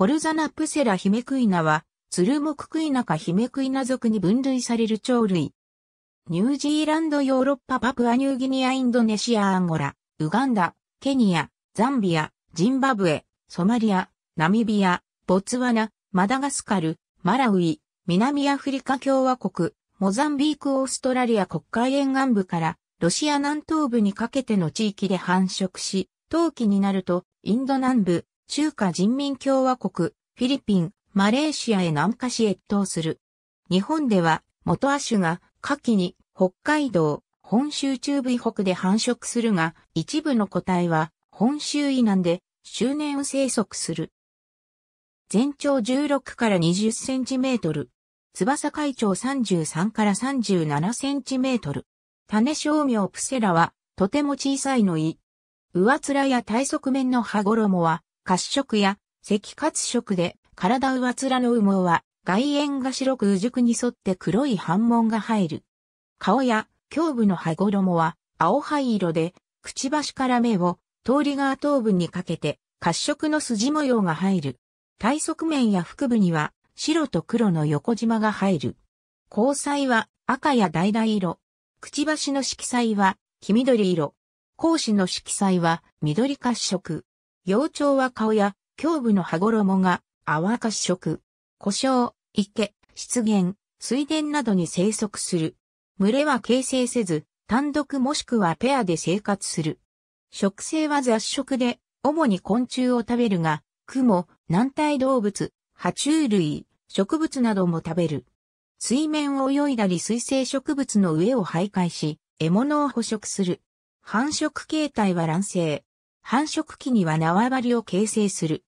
ポルザナプセラヒメクイナは、ツルモククイナかヒメクイナ属に分類される鳥類。ニュージーランド、ヨーロッパ、パプアニューギニア、インドネシア、アンゴラ、ウガンダ、ケニア、ザンビア、ジンバブエ、ソマリア、ナミビア、ボツワナ、マダガスカル、マラウイ、南アフリカ共和国、モザンビーク、オーストラリア国海沿岸部から、ロシア南東部にかけての地域で繁殖し、冬季になると、インド南部、中華人民共和国、フィリピン、マレーシアへ南下し越冬する。日本では、元亜種が、夏季に、北海道、本州中部以北で繁殖するが、一部の個体は、本州以南で、周年生息する。全長16から20センチメートル。翼海長33から37センチメートル。種商名プセラは、とても小さいのい。上面や体側面の歯衣は、褐色や赤褐色で、体上面の羽毛は外縁が白くう熟に沿って黒い斑紋が入る。顔や胸部の羽衣は青灰色で、くちばしから目を通り側頭部にかけて褐色の筋模様が入る。体側面や腹部には白と黒の横縞が入る。交際は赤や橙色。くちばしの色彩は黄緑色。講子の色彩は緑褐色。幼鳥は顔や胸部の羽衣が泡褐色。故障、池、湿原、水田などに生息する。群れは形成せず、単独もしくはペアで生活する。食性は雑食で、主に昆虫を食べるが、蜘蛛、軟体動物、爬虫類、植物なども食べる。水面を泳いだり水生植物の上を徘徊し、獲物を捕食する。繁殖形態は卵生、繁殖期には縄張りを形成する。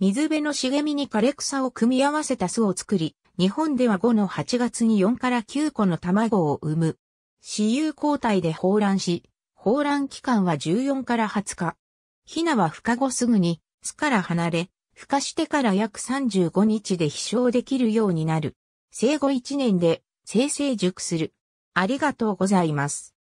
水辺の茂みに枯れ草を組み合わせた巣を作り、日本では5の8月に4から9個の卵を産む。私有交代で放卵し、放卵期間は14から20日。ヒナは孵化後すぐに巣から離れ、孵化してから約35日で飛翔できるようになる。生後1年で生成熟する。ありがとうございます。